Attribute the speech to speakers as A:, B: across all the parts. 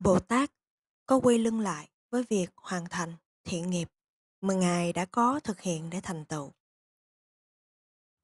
A: Bồ Tát có quay lưng lại với việc hoàn thành thiện nghiệp mà Ngài đã có thực hiện để thành tựu.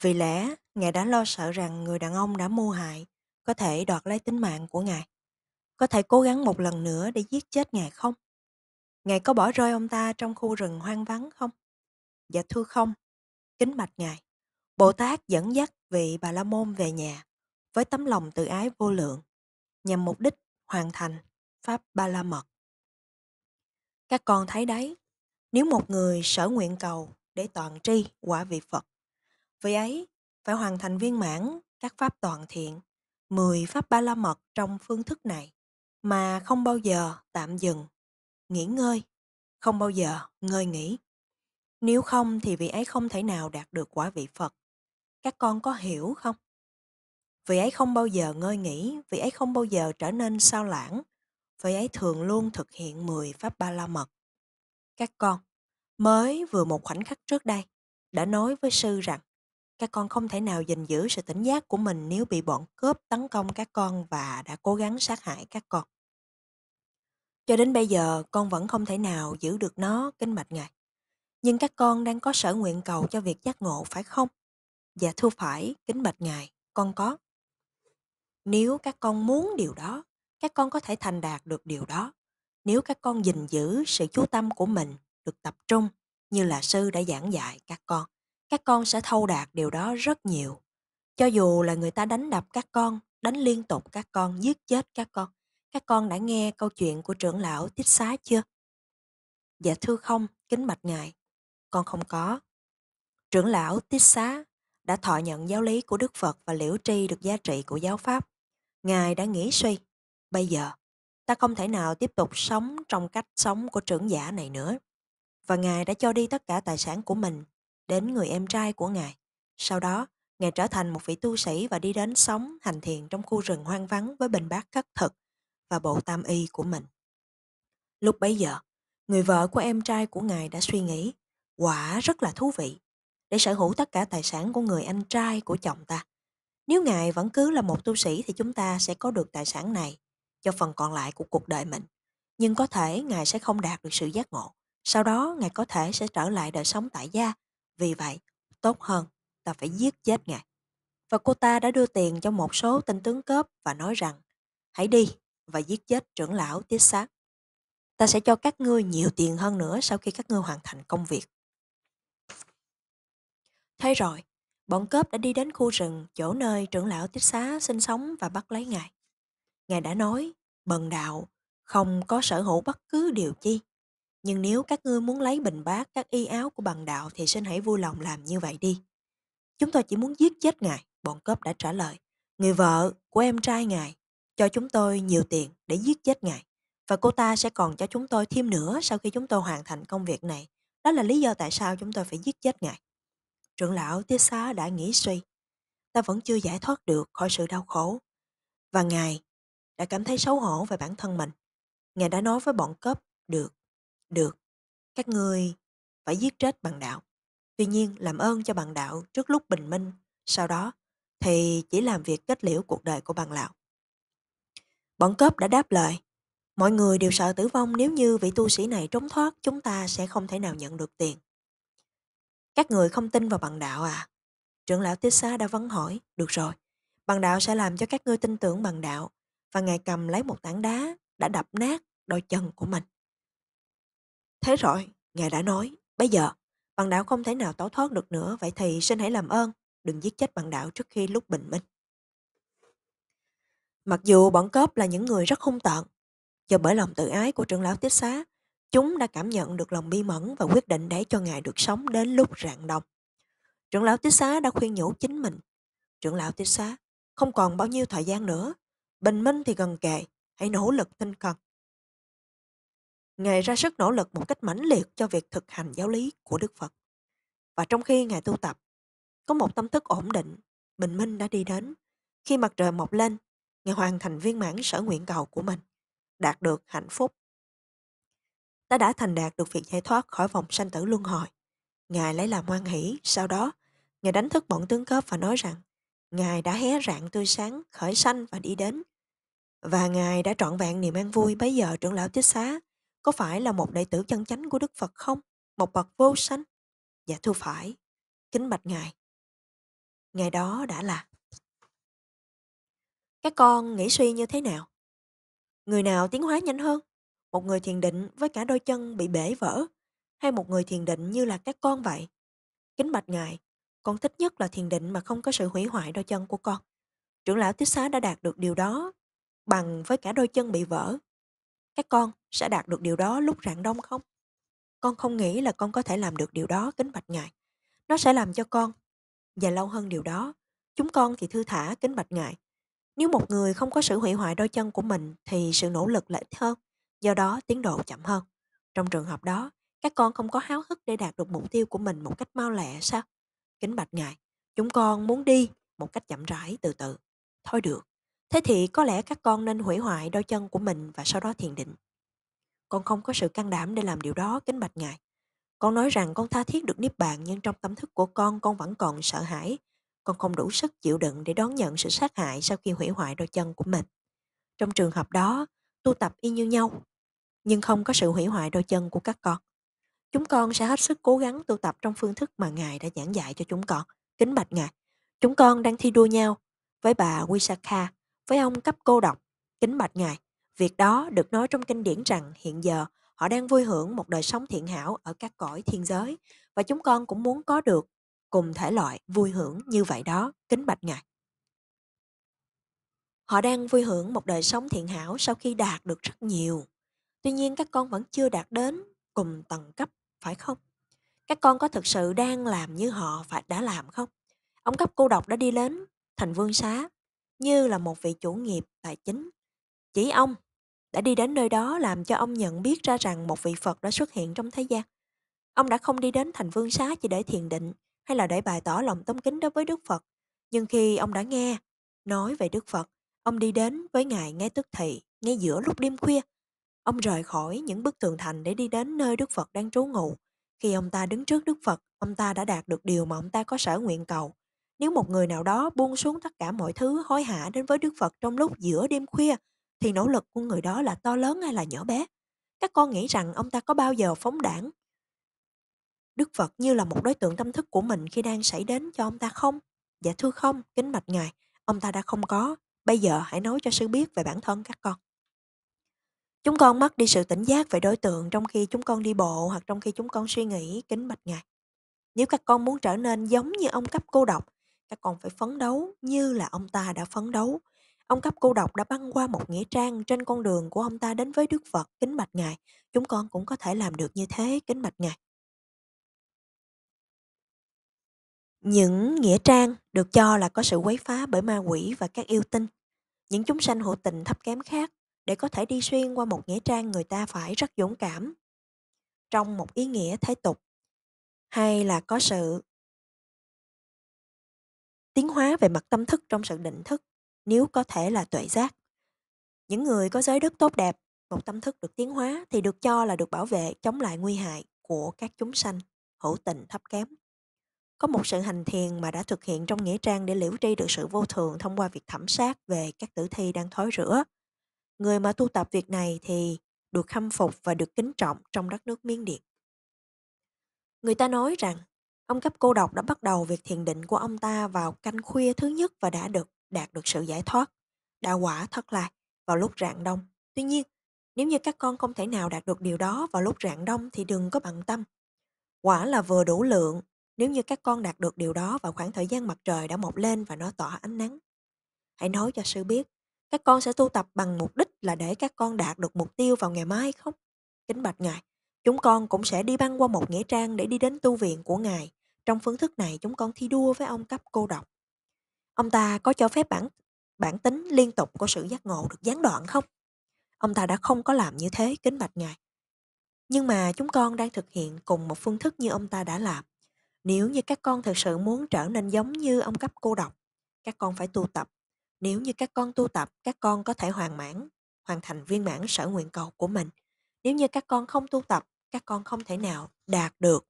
A: Vì lẽ, Ngài đã lo sợ rằng người đàn ông đã mưu hại có thể đoạt lấy tính mạng của Ngài. Có thể cố gắng một lần nữa để giết chết Ngài không? Ngài có bỏ rơi ông ta trong khu rừng hoang vắng không? Dạ thưa không. Kính bạch Ngài, Bồ Tát dẫn dắt vị Bà La Môn về nhà với tấm lòng tự ái vô lượng nhằm mục đích hoàn thành Pháp Ba La Mật. Các con thấy đấy, nếu một người sở nguyện cầu để toàn tri quả vị Phật, vị ấy phải hoàn thành viên mãn các pháp toàn thiện, 10 pháp ba la mật trong phương thức này mà không bao giờ tạm dừng, nghỉ ngơi, không bao giờ ngơi nghỉ. Nếu không thì vị ấy không thể nào đạt được quả vị Phật. Các con có hiểu không? Vị ấy không bao giờ ngơi nghỉ, vị ấy không bao giờ trở nên sao lãng, vị ấy thường luôn thực hiện 10 pháp ba la mật. Các con, mới vừa một khoảnh khắc trước đây, đã nói với sư rằng các con không thể nào gìn giữ sự tỉnh giác của mình nếu bị bọn cướp tấn công các con và đã cố gắng sát hại các con. Cho đến bây giờ, con vẫn không thể nào giữ được nó, kinh mạch ngài. Nhưng các con đang có sở nguyện cầu cho việc giác ngộ phải không? Dạ thưa phải, kính bạch ngài, con có. Nếu các con muốn điều đó, các con có thể thành đạt được điều đó nếu các con gìn giữ sự chú tâm của mình được tập trung như là sư đã giảng dạy các con các con sẽ thâu đạt điều đó rất nhiều cho dù là người ta đánh đập các con đánh liên tục các con giết chết các con các con đã nghe câu chuyện của trưởng lão tích xá chưa dạ thưa không kính bạch ngài con không có trưởng lão tích xá đã thọ nhận giáo lý của đức phật và liễu tri được giá trị của giáo pháp ngài đã nghĩ suy Bây giờ, ta không thể nào tiếp tục sống trong cách sống của trưởng giả này nữa. Và Ngài đã cho đi tất cả tài sản của mình đến người em trai của Ngài. Sau đó, Ngài trở thành một vị tu sĩ và đi đến sống hành thiền trong khu rừng hoang vắng với bình bát khất thực và bộ tam y của mình. Lúc bấy giờ, người vợ của em trai của Ngài đã suy nghĩ, quả rất là thú vị, để sở hữu tất cả tài sản của người anh trai của chồng ta. Nếu Ngài vẫn cứ là một tu sĩ thì chúng ta sẽ có được tài sản này cho phần còn lại của cuộc đời mình. Nhưng có thể Ngài sẽ không đạt được sự giác ngộ. Sau đó Ngài có thể sẽ trở lại đời sống tại gia. Vì vậy, tốt hơn, ta phải giết chết Ngài. Và cô ta đã đưa tiền cho một số tên tướng cướp và nói rằng, hãy đi và giết chết trưởng lão tiết xác. Ta sẽ cho các ngươi nhiều tiền hơn nữa sau khi các ngươi hoàn thành công việc. Thế rồi, bọn cướp đã đi đến khu rừng chỗ nơi trưởng lão tiết xá sinh sống và bắt lấy ngài. Ngài đã nói, bần đạo không có sở hữu bất cứ điều chi. Nhưng nếu các ngươi muốn lấy bình bát các y áo của bằng đạo thì xin hãy vui lòng làm như vậy đi. Chúng tôi chỉ muốn giết chết ngài, bọn cướp đã trả lời. Người vợ của em trai ngài cho chúng tôi nhiều tiền để giết chết ngài. Và cô ta sẽ còn cho chúng tôi thêm nữa sau khi chúng tôi hoàn thành công việc này. Đó là lý do tại sao chúng tôi phải giết chết ngài. Trưởng lão Tiết Xá đã nghĩ suy. Ta vẫn chưa giải thoát được khỏi sự đau khổ. Và ngài đã cảm thấy xấu hổ về bản thân mình. Ngài đã nói với bọn cấp, được, được, các ngươi phải giết chết bằng đạo. Tuy nhiên, làm ơn cho bằng đạo trước lúc bình minh, sau đó thì chỉ làm việc kết liễu cuộc đời của bằng lão. Bọn cấp đã đáp lời, mọi người đều sợ tử vong nếu như vị tu sĩ này trốn thoát chúng ta sẽ không thể nào nhận được tiền. Các người không tin vào bằng đạo à? Trưởng lão Tiết Xá đã vấn hỏi, được rồi, bằng đạo sẽ làm cho các ngươi tin tưởng bằng đạo và ngài cầm lấy một tảng đá đã đập nát đôi chân của mình. Thế rồi, ngài đã nói, bây giờ, bạn đạo không thể nào tẩu thoát được nữa, vậy thì xin hãy làm ơn, đừng giết chết bạn đạo trước khi lúc bình minh. Mặc dù bọn cóp là những người rất hung tợn, do bởi lòng tự ái của trưởng lão tiết xá, chúng đã cảm nhận được lòng bi mẫn và quyết định để cho ngài được sống đến lúc rạng đồng. Trưởng lão tiết xá đã khuyên nhủ chính mình. Trưởng lão tiết xá, không còn bao nhiêu thời gian nữa, Bình minh thì gần kề, hãy nỗ lực tinh cần. Ngài ra sức nỗ lực một cách mãnh liệt cho việc thực hành giáo lý của Đức Phật. Và trong khi Ngài tu tập, có một tâm thức ổn định, bình minh đã đi đến. Khi mặt trời mọc lên, Ngài hoàn thành viên mãn sở nguyện cầu của mình, đạt được hạnh phúc. Ta đã thành đạt được việc giải thoát khỏi vòng sanh tử luân hồi. Ngài lấy làm hoan hỷ, sau đó Ngài đánh thức bọn tướng cướp và nói rằng Ngài đã hé rạng tươi sáng, khởi sanh và đi đến. Và Ngài đã trọn vẹn niềm an vui bấy giờ trưởng lão tiết xá. Có phải là một đệ tử chân chánh của Đức Phật không? Một bậc vô sanh? Dạ thưa phải. Kính bạch Ngài. Ngài đó đã là. Các con nghĩ suy như thế nào? Người nào tiến hóa nhanh hơn? Một người thiền định với cả đôi chân bị bể vỡ? Hay một người thiền định như là các con vậy? Kính bạch Ngài, con thích nhất là thiền định mà không có sự hủy hoại đôi chân của con. Trưởng lão Tiết Xá đã đạt được điều đó bằng với cả đôi chân bị vỡ. Các con sẽ đạt được điều đó lúc rạng đông không? Con không nghĩ là con có thể làm được điều đó, kính bạch ngài. Nó sẽ làm cho con, và lâu hơn điều đó, chúng con thì thư thả, kính bạch ngài. Nếu một người không có sự hủy hoại đôi chân của mình thì sự nỗ lực là ít hơn, do đó tiến độ chậm hơn. Trong trường hợp đó, các con không có háo hức để đạt được mục tiêu của mình một cách mau lẹ sao? Kính bạch ngài, chúng con muốn đi một cách chậm rãi từ từ. Thôi được, thế thì có lẽ các con nên hủy hoại đôi chân của mình và sau đó thiền định. Con không có sự can đảm để làm điều đó, kính bạch ngài. Con nói rằng con tha thiết được niết bàn nhưng trong tâm thức của con con vẫn còn sợ hãi. Con không đủ sức chịu đựng để đón nhận sự sát hại sau khi hủy hoại đôi chân của mình. Trong trường hợp đó, tu tập y như nhau, nhưng không có sự hủy hoại đôi chân của các con. Chúng con sẽ hết sức cố gắng tu tập trong phương thức mà Ngài đã giảng dạy cho chúng con. Kính bạch Ngài, chúng con đang thi đua nhau với bà Wisaka, với ông cấp cô độc. Kính bạch Ngài, việc đó được nói trong kinh điển rằng hiện giờ họ đang vui hưởng một đời sống thiện hảo ở các cõi thiên giới và chúng con cũng muốn có được cùng thể loại vui hưởng như vậy đó, kính bạch Ngài. Họ đang vui hưởng một đời sống thiện hảo sau khi đạt được rất nhiều. Tuy nhiên các con vẫn chưa đạt đến cùng tầng cấp, phải không? Các con có thực sự đang làm như họ phải đã làm không? Ông cấp cô độc đã đi đến thành vương xá như là một vị chủ nghiệp tài chính. Chỉ ông đã đi đến nơi đó làm cho ông nhận biết ra rằng một vị Phật đã xuất hiện trong thế gian. Ông đã không đi đến thành vương xá chỉ để thiền định hay là để bày tỏ lòng tôn kính đối với Đức Phật. Nhưng khi ông đã nghe nói về Đức Phật, ông đi đến với Ngài ngay tức thì, ngay giữa lúc đêm khuya, Ông rời khỏi những bức tường thành để đi đến nơi Đức Phật đang trú ngụ. Khi ông ta đứng trước Đức Phật, ông ta đã đạt được điều mà ông ta có sở nguyện cầu. Nếu một người nào đó buông xuống tất cả mọi thứ hối hả đến với Đức Phật trong lúc giữa đêm khuya, thì nỗ lực của người đó là to lớn hay là nhỏ bé. Các con nghĩ rằng ông ta có bao giờ phóng đảng? Đức Phật như là một đối tượng tâm thức của mình khi đang xảy đến cho ông ta không? Dạ thưa không, kính bạch Ngài, ông ta đã không có. Bây giờ hãy nói cho sư biết về bản thân các con. Chúng con mất đi sự tỉnh giác về đối tượng trong khi chúng con đi bộ hoặc trong khi chúng con suy nghĩ kính bạch Ngài. Nếu các con muốn trở nên giống như ông cấp cô độc, các con phải phấn đấu như là ông ta đã phấn đấu. Ông cấp cô độc đã băng qua một nghĩa trang trên con đường của ông ta đến với Đức Phật kính bạch Ngài. Chúng con cũng có thể làm được như thế kính bạch Ngài. Những nghĩa trang được cho là có sự quấy phá bởi ma quỷ và các yêu tinh. Những chúng sanh hữu tình thấp kém khác để có thể đi xuyên qua một nghĩa trang người ta phải rất dũng cảm. Trong một ý nghĩa thế tục, hay là có sự tiến hóa về mặt tâm thức trong sự định thức, nếu có thể là tuệ giác. Những người có giới đức tốt đẹp, một tâm thức được tiến hóa thì được cho là được bảo vệ chống lại nguy hại của các chúng sanh, hữu tình thấp kém. Có một sự hành thiền mà đã thực hiện trong Nghĩa Trang để liễu tri được sự vô thường thông qua việc thẩm sát về các tử thi đang thối rữa, Người mà tu tập việc này thì được khâm phục và được kính trọng trong đất nước Miến Điện. Người ta nói rằng ông cấp cô độc đã bắt đầu việc thiền định của ông ta vào canh khuya thứ nhất và đã được đạt được sự giải thoát, đạo quả thất lạc vào lúc rạng đông. Tuy nhiên, nếu như các con không thể nào đạt được điều đó vào lúc rạng đông thì đừng có bận tâm. Quả là vừa đủ lượng nếu như các con đạt được điều đó vào khoảng thời gian mặt trời đã mọc lên và nó tỏa ánh nắng. Hãy nói cho sư biết các con sẽ tu tập bằng mục đích là để các con đạt được mục tiêu vào ngày mai không? Kính bạch Ngài, chúng con cũng sẽ đi băng qua một nghĩa trang để đi đến tu viện của Ngài. Trong phương thức này chúng con thi đua với ông cấp cô độc. Ông ta có cho phép bản bản tính liên tục của sự giác ngộ được gián đoạn không? Ông ta đã không có làm như thế, kính bạch Ngài. Nhưng mà chúng con đang thực hiện cùng một phương thức như ông ta đã làm. Nếu như các con thực sự muốn trở nên giống như ông cấp cô độc, các con phải tu tập nếu như các con tu tập các con có thể hoàn mãn hoàn thành viên mãn sở nguyện cầu của mình nếu như các con không tu tập các con không thể nào đạt được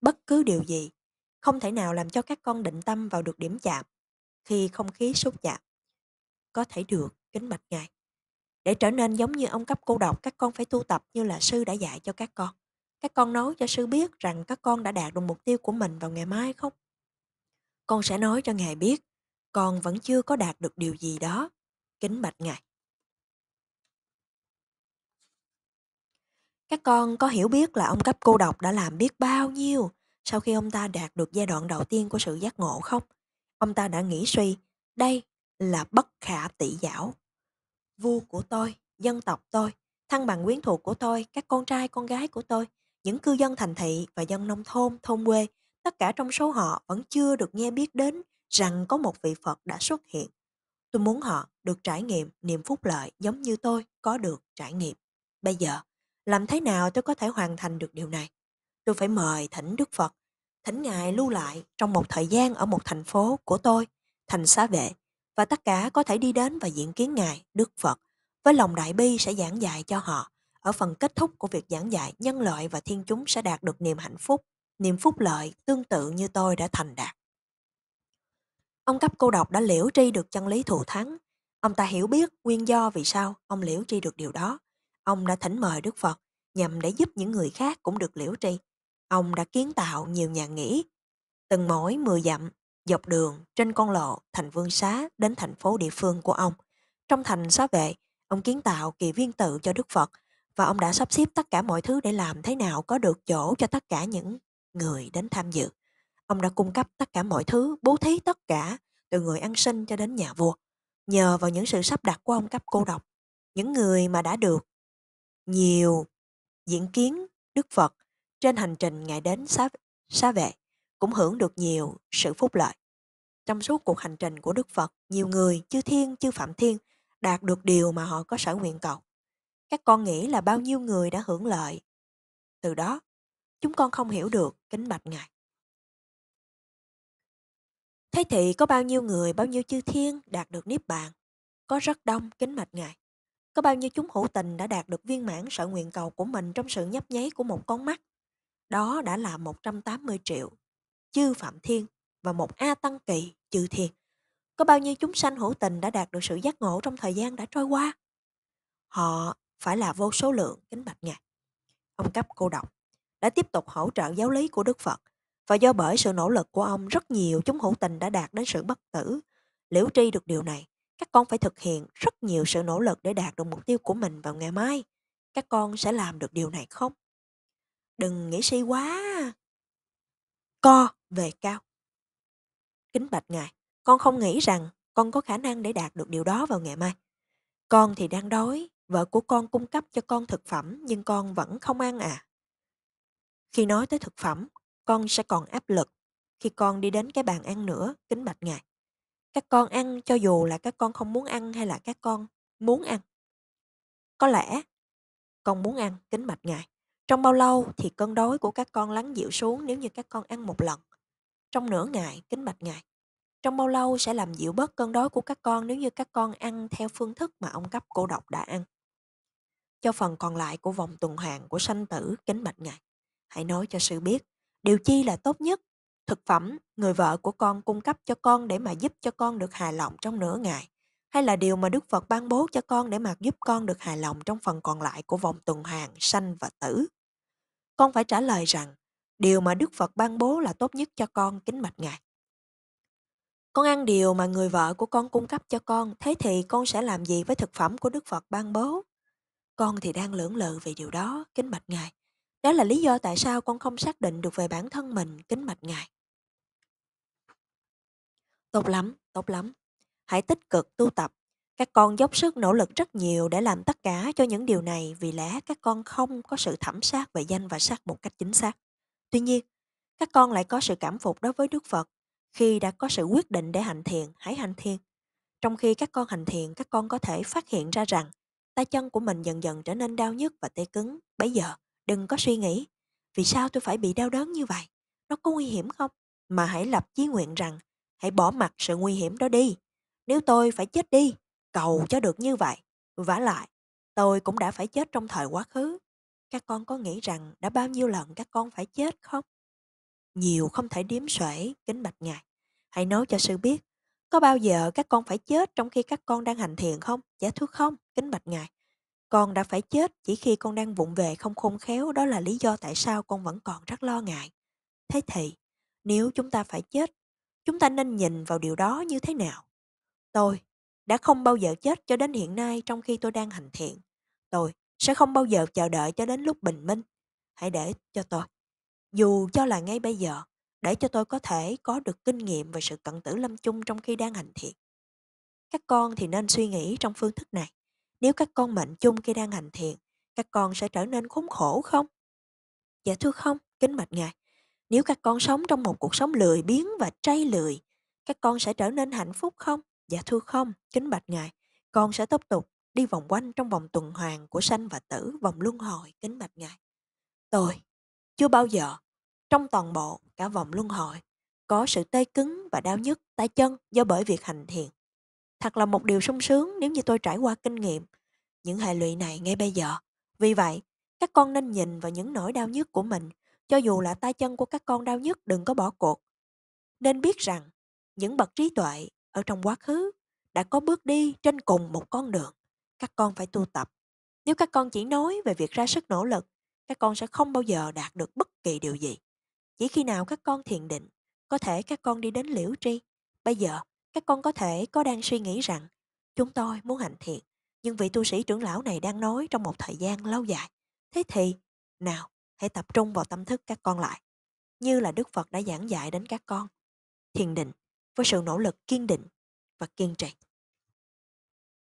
A: bất cứ điều gì không thể nào làm cho các con định tâm vào được điểm chạm khi không khí xúc chạm có thể được kính bạch ngài để trở nên giống như ông cấp cô độc các con phải tu tập như là sư đã dạy cho các con các con nói cho sư biết rằng các con đã đạt được mục tiêu của mình vào ngày mai không con sẽ nói cho ngài biết con vẫn chưa có đạt được điều gì đó kính bạch ngài các con có hiểu biết là ông cấp cô độc đã làm biết bao nhiêu sau khi ông ta đạt được giai đoạn đầu tiên của sự giác ngộ không ông ta đã nghĩ suy đây là bất khả tỷ giảo vua của tôi dân tộc tôi thăng bằng quyến thuộc của tôi các con trai con gái của tôi những cư dân thành thị và dân nông thôn thôn quê tất cả trong số họ vẫn chưa được nghe biết đến rằng có một vị Phật đã xuất hiện. Tôi muốn họ được trải nghiệm niềm phúc lợi giống như tôi có được trải nghiệm. Bây giờ, làm thế nào tôi có thể hoàn thành được điều này? Tôi phải mời thỉnh Đức Phật, thỉnh Ngài lưu lại trong một thời gian ở một thành phố của tôi, thành xá vệ, và tất cả có thể đi đến và diện kiến Ngài, Đức Phật, với lòng đại bi sẽ giảng dạy cho họ. Ở phần kết thúc của việc giảng dạy, nhân loại và thiên chúng sẽ đạt được niềm hạnh phúc, niềm phúc lợi tương tự như tôi đã thành đạt. Ông cấp cô độc đã liễu tri được chân lý thù thắng. Ông ta hiểu biết nguyên do vì sao ông liễu tri được điều đó. Ông đã thỉnh mời Đức Phật nhằm để giúp những người khác cũng được liễu tri. Ông đã kiến tạo nhiều nhà nghỉ, từng mỗi 10 dặm, dọc đường, trên con lộ, thành vương xá đến thành phố địa phương của ông. Trong thành xá vệ, ông kiến tạo kỳ viên tự cho Đức Phật và ông đã sắp xếp tất cả mọi thứ để làm thế nào có được chỗ cho tất cả những người đến tham dự. Ông đã cung cấp tất cả mọi thứ, bố thí tất cả, từ người ăn sinh cho đến nhà vua. Nhờ vào những sự sắp đặt của ông cấp cô độc, những người mà đã được nhiều diễn kiến Đức Phật trên hành trình Ngài đến xá, xá vệ cũng hưởng được nhiều sự phúc lợi. Trong suốt cuộc hành trình của Đức Phật, nhiều người, chư thiên, chư phạm thiên, đạt được điều mà họ có sở nguyện cầu. Các con nghĩ là bao nhiêu người đã hưởng lợi. Từ đó, chúng con không hiểu được kính bạch Ngài. Thế thì có bao nhiêu người, bao nhiêu chư thiên đạt được Niết Bàn? Có rất đông kính mạch Ngài. Có bao nhiêu chúng hữu tình đã đạt được viên mãn sở nguyện cầu của mình trong sự nhấp nháy của một con mắt? Đó đã là 180 triệu chư Phạm Thiên và một A Tăng Kỳ chư Thiên. Có bao nhiêu chúng sanh hữu tình đã đạt được sự giác ngộ trong thời gian đã trôi qua? Họ phải là vô số lượng kính bạch Ngài. Ông cấp cô độc đã tiếp tục hỗ trợ giáo lý của Đức Phật – và do bởi sự nỗ lực của ông rất nhiều chúng hữu tình đã đạt đến sự bất tử. Liễu tri được điều này, các con phải thực hiện rất nhiều sự nỗ lực để đạt được mục tiêu của mình vào ngày mai. Các con sẽ làm được điều này không? Đừng nghĩ si quá. Co về cao. Kính bạch ngài, con không nghĩ rằng con có khả năng để đạt được điều đó vào ngày mai. Con thì đang đói, vợ của con cung cấp cho con thực phẩm nhưng con vẫn không ăn à. Khi nói tới thực phẩm, con sẽ còn áp lực khi con đi đến cái bàn ăn nữa kính bạch ngài các con ăn cho dù là các con không muốn ăn hay là các con muốn ăn có lẽ con muốn ăn kính bạch ngài trong bao lâu thì cơn đói của các con lắng dịu xuống nếu như các con ăn một lần trong nửa ngày kính bạch ngài trong bao lâu sẽ làm dịu bớt cơn đói của các con nếu như các con ăn theo phương thức mà ông cấp cổ độc đã ăn cho phần còn lại của vòng tuần hoàn của sanh tử kính bạch ngài hãy nói cho sư biết điều chi là tốt nhất thực phẩm người vợ của con cung cấp cho con để mà giúp cho con được hài lòng trong nửa ngày hay là điều mà đức phật ban bố cho con để mà giúp con được hài lòng trong phần còn lại của vòng tuần hoàn sanh và tử con phải trả lời rằng điều mà đức phật ban bố là tốt nhất cho con kính bạch ngài con ăn điều mà người vợ của con cung cấp cho con thế thì con sẽ làm gì với thực phẩm của đức phật ban bố con thì đang lưỡng lự về điều đó kính bạch ngài đó là lý do tại sao con không xác định được về bản thân mình, kính mạch ngài. Tốt lắm, tốt lắm. Hãy tích cực tu tập. Các con dốc sức nỗ lực rất nhiều để làm tất cả cho những điều này vì lẽ các con không có sự thẩm sát về danh và sắc một cách chính xác. Tuy nhiên, các con lại có sự cảm phục đối với Đức Phật khi đã có sự quyết định để hành thiện, hãy hành thiền. Trong khi các con hành thiện, các con có thể phát hiện ra rằng tay chân của mình dần dần trở nên đau nhức và tê cứng. Bây giờ, đừng có suy nghĩ, vì sao tôi phải bị đau đớn như vậy? Nó có nguy hiểm không? Mà hãy lập chí nguyện rằng, hãy bỏ mặt sự nguy hiểm đó đi. Nếu tôi phải chết đi, cầu cho được như vậy. vả lại, tôi cũng đã phải chết trong thời quá khứ. Các con có nghĩ rằng đã bao nhiêu lần các con phải chết không? Nhiều không thể điếm xuể, kính bạch ngài. Hãy nói cho sư biết, có bao giờ các con phải chết trong khi các con đang hành thiện không? Giả dạ thuyết không, kính bạch ngài. Con đã phải chết chỉ khi con đang vụng về không khôn khéo đó là lý do tại sao con vẫn còn rất lo ngại. Thế thì, nếu chúng ta phải chết, chúng ta nên nhìn vào điều đó như thế nào? Tôi đã không bao giờ chết cho đến hiện nay trong khi tôi đang hành thiện. Tôi sẽ không bao giờ chờ đợi cho đến lúc bình minh. Hãy để cho tôi, dù cho là ngay bây giờ, để cho tôi có thể có được kinh nghiệm về sự cận tử lâm chung trong khi đang hành thiện. Các con thì nên suy nghĩ trong phương thức này nếu các con mệnh chung khi đang hành thiện, các con sẽ trở nên khốn khổ không? Dạ thưa không, kính bạch ngài. Nếu các con sống trong một cuộc sống lười biếng và tray lười, các con sẽ trở nên hạnh phúc không? Dạ thưa không, kính bạch ngài. Con sẽ tiếp tục đi vòng quanh trong vòng tuần hoàn của sanh và tử, vòng luân hồi, kính bạch ngài. Tôi chưa bao giờ trong toàn bộ cả vòng luân hồi có sự tê cứng và đau nhức tay chân do bởi việc hành thiện Thật là một điều sung sướng nếu như tôi trải qua kinh nghiệm những hệ lụy này ngay bây giờ. Vì vậy, các con nên nhìn vào những nỗi đau nhức của mình, cho dù là tay chân của các con đau nhức đừng có bỏ cuộc. Nên biết rằng, những bậc trí tuệ ở trong quá khứ đã có bước đi trên cùng một con đường. Các con phải tu tập. Nếu các con chỉ nói về việc ra sức nỗ lực, các con sẽ không bao giờ đạt được bất kỳ điều gì. Chỉ khi nào các con thiền định, có thể các con đi đến liễu tri. Bây giờ, các con có thể có đang suy nghĩ rằng chúng tôi muốn hạnh thiện, nhưng vị tu sĩ trưởng lão này đang nói trong một thời gian lâu dài. Thế thì, nào, hãy tập trung vào tâm thức các con lại, như là Đức Phật đã giảng dạy đến các con. Thiền định với sự nỗ lực kiên định và kiên trì.